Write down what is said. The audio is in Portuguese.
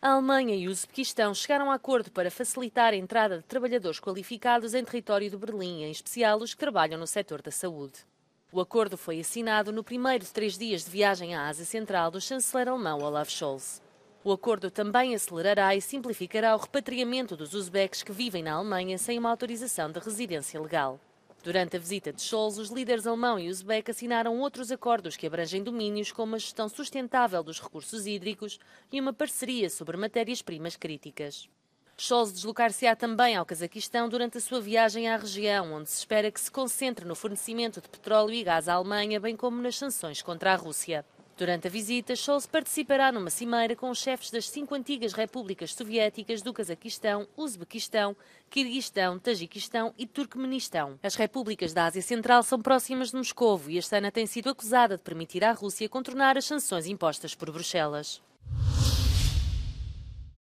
A Alemanha e o Uzbequistão chegaram a acordo para facilitar a entrada de trabalhadores qualificados em território de Berlim, em especial os que trabalham no setor da saúde. O acordo foi assinado no primeiro de três dias de viagem à Ásia Central do chanceler alemão Olaf Scholz. O acordo também acelerará e simplificará o repatriamento dos uzbeques que vivem na Alemanha sem uma autorização de residência legal. Durante a visita de Scholz, os líderes alemão e uzbek assinaram outros acordos que abrangem domínios como a gestão sustentável dos recursos hídricos e uma parceria sobre matérias-primas críticas. Scholz deslocar-se-á também ao Cazaquistão durante a sua viagem à região, onde se espera que se concentre no fornecimento de petróleo e gás à Alemanha, bem como nas sanções contra a Rússia. Durante a visita, Scholz participará numa cimeira com os chefes das cinco antigas repúblicas soviéticas do Cazaquistão, Uzbequistão, Quirguistão, Tajiquistão e Turcomenistão. As repúblicas da Ásia Central são próximas de Moscovo e a Sana tem sido acusada de permitir à Rússia contornar as sanções impostas por Bruxelas.